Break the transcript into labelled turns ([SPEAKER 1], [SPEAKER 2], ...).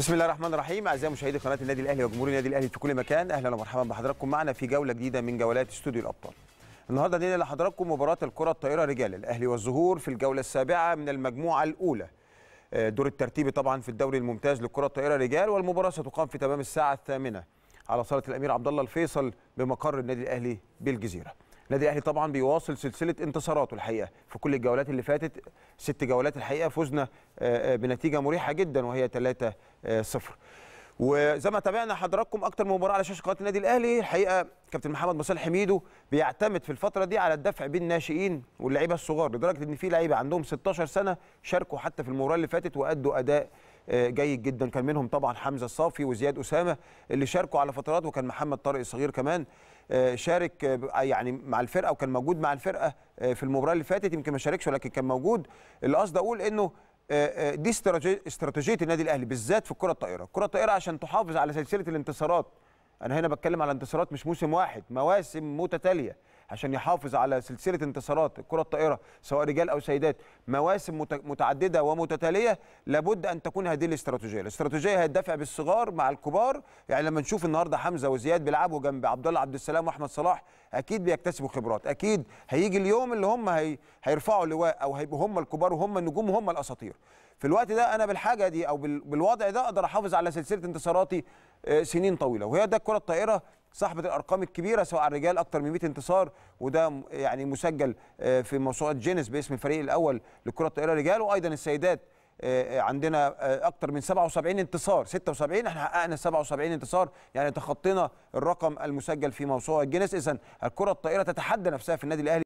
[SPEAKER 1] بسم الله الرحمن الرحيم اعزائي مشاهدي قناه النادي الاهلي وجمهور النادي الاهلي في كل مكان اهلا ومرحبا بحضراتكم معنا في جوله جديده من جولات استوديو الابطال النهارده دينا لحضراتكم مباراه الكره الطائره رجال الاهلي والظهور في الجوله السابعه من المجموعه الاولى آه، دور الترتيبي طبعا في الدوري الممتاز للكره الطائره رجال والمباراه ستقام في تمام الساعه الثامنه على صاله الامير عبد الله الفيصل بمقر النادي الاهلي بالجزيره النادي الاهلي طبعا بيواصل سلسله انتصاراته الحقيقه في كل الجولات اللي فاتت ست جولات الحقيقه فزنا آه، آه، بنتيجه مريحه جدا وهي 3-0 آه، وزي ما تابعنا حضراتكم اكتر من مباراه على شاشه قناه النادي الاهلي الحقيقه كابتن محمد مصالح حميدو بيعتمد في الفتره دي على الدفع بين الناشئين واللعيبه الصغار لدرجه ان في لعيبه عندهم 16 سنه شاركوا حتى في المباراه اللي فاتت وادوا اداء جيد جدا كان منهم طبعا حمزه الصافي وزياد اسامه اللي شاركوا على فترات وكان محمد طارق الصغير كمان آه، شارك آه، يعني مع الفرقه وكان موجود مع الفرقه آه، في المباراه اللي فاتت يمكن ما شاركش ولكن كان موجود اللي قصدي اقول انه دي استراتيجيه النادي الاهلي بالذات في الكره الطائره الكره الطائره عشان تحافظ على سلسله الانتصارات انا هنا بتكلم على انتصارات مش موسم واحد مواسم متتاليه عشان يحافظ على سلسله انتصارات الكره الطائره سواء رجال او سيدات مواسم متعدده ومتتاليه لابد ان تكون هذه الاستراتيجيه، الاستراتيجيه هي الدفع بالصغار مع الكبار، يعني لما نشوف النهارده حمزه وزياد بيلعبوا جنب عبد الله عبد السلام واحمد صلاح اكيد بيكتسبوا خبرات، اكيد هيجي اليوم اللي هم هي... هيرفعوا اللواء او هيبقوا هم الكبار وهم النجوم وهم الاساطير. في الوقت ده انا بالحاجه دي او بالوضع ده اقدر احافظ على سلسله انتصاراتي آه، سنين طويله وهي ده الكره الطائره صاحبه الارقام الكبيره سواء الرجال أكثر من 100 انتصار وده يعني مسجل آه، في موسوعه جينيس باسم الفريق الاول لكره الطائره الرجال وايضا السيدات آه، عندنا آه، أكثر من 77 انتصار 76 احنا حققنا 77 انتصار يعني تخطينا الرقم المسجل في موسوعه جينيس اذا الكره الطائره تتحدى نفسها في النادي الاهلي